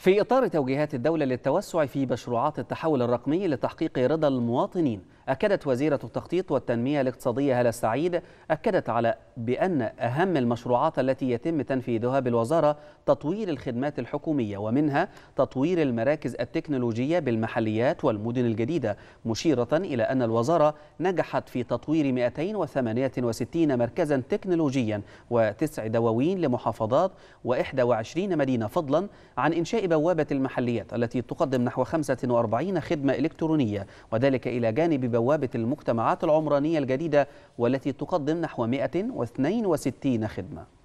في إطار توجيهات الدولة للتوسع في مشروعات التحول الرقمي لتحقيق رضا المواطنين أكدت وزيرة التخطيط والتنمية الاقتصادية هلا السعيد أكدت على بأن أهم المشروعات التي يتم تنفيذها بالوزارة تطوير الخدمات الحكومية ومنها تطوير المراكز التكنولوجية بالمحليات والمدن الجديدة مشيرة إلى أن الوزارة نجحت في تطوير 268 مركزا تكنولوجيا وتسع دواوين لمحافظات و21 مدينة فضلا عن إنشاء بوابة المحليات التي تقدم نحو 45 خدمة إلكترونية وذلك إلى جانب بوابة المجتمعات العمرانية الجديدة والتي تقدم نحو 162 خدمة